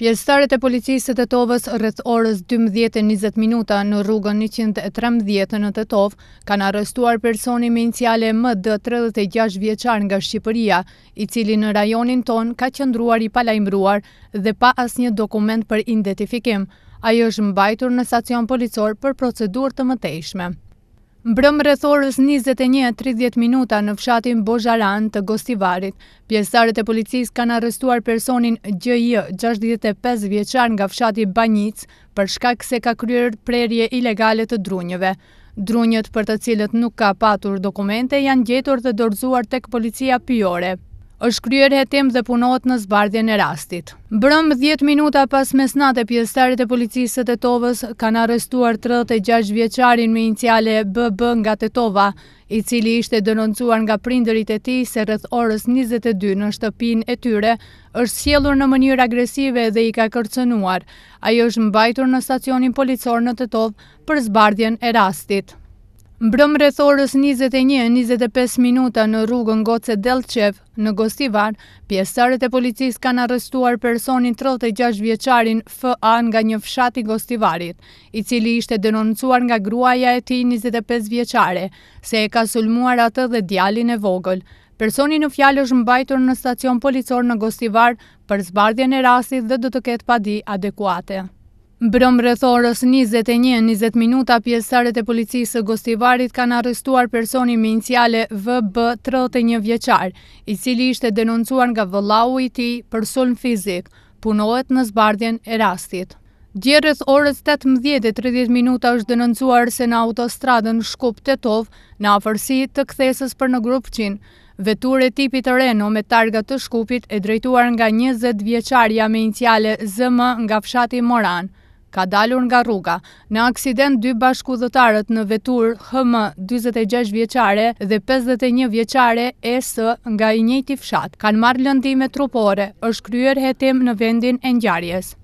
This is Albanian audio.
Pjestarët e policisë të Tetovës rrëth orës 12.20 minuta në rrugën 113 në Tetov kanë arrestuar personi me inciale më dë 36 vjeqar nga Shqipëria, i cili në rajonin ton ka qëndruar i imruar dhe pa as një dokument për identifikim. Ajo është mbajtur në stacion policor për procedur të mëtejshme. Mbrëm rëthorës 21.30 minuta në fshatin Bozharan të Gostivarit, pjesarët e policis kanë arrestuar personin GJ 65 vjeqar nga fshati Banjic për shkak se ka kryer prerje ilegale të drunjëve. Drunjët për të cilët nuk ka patur dokumente janë gjetur dhe dorzuar tek policia pjore është kryer hetem dhe punot në zbardhjen e rastit. Brëm 10 minuta pas mesnat e pjestarit e policisët e Tovës kanë arrestuar 36 vjeqarin me iniciale BB nga Tetova, i cili ishte denoncuar nga prinderit e ti se rrëth orës 22 në shtëpin e tyre, është sjelur në mënyrë agresive dhe i ka kërcenuar. Ajo është mbajtur në stacionin policor në Tetov për zbardhjen e rastit. Mbrëm rëthorës 21-25 minuta në rrugën Goce Delqev në Gostivar, pjesëtarët e policisë kanë arrestuar personin 36 vjeqarin F.A. nga një fshati Gostivarit, i cili ishte denoncuar nga gruaja e ti 25 vjeqare, se e ka sulmuar atë dhe djalin e vogël. Personi në fjallë është mbajtur në stacion policor në Gostivar për zbardhjen e rasit dhe dhe të ketë padi adekuate. Brëm rëthorës 21-20 minuta pjesëtarët e policisë Gostivarit kanë arrestuar personi me inciale VB31 vjeqar, i cili ishte denoncuar nga vëllau i ti për sulm fizik, punohet në zbardjen e rastit. Djerës orës 18.30 minuta është denoncuar se në autostradën Shkup Tetov në afërsi të kthesës për në grupë qinë, Vetur e tipit reno me targa të shkupit e drejtuar nga 20 vjeqarja me inciale ZM nga fshati Moran ka dalur nga rruga. Në aksident, dy bashku në vetur HM 26 vjeqare dhe 51 vjeqare e së nga i njëti fshat. Kanë marrë lëndime trupore, është kryer hetim në vendin e njarjes.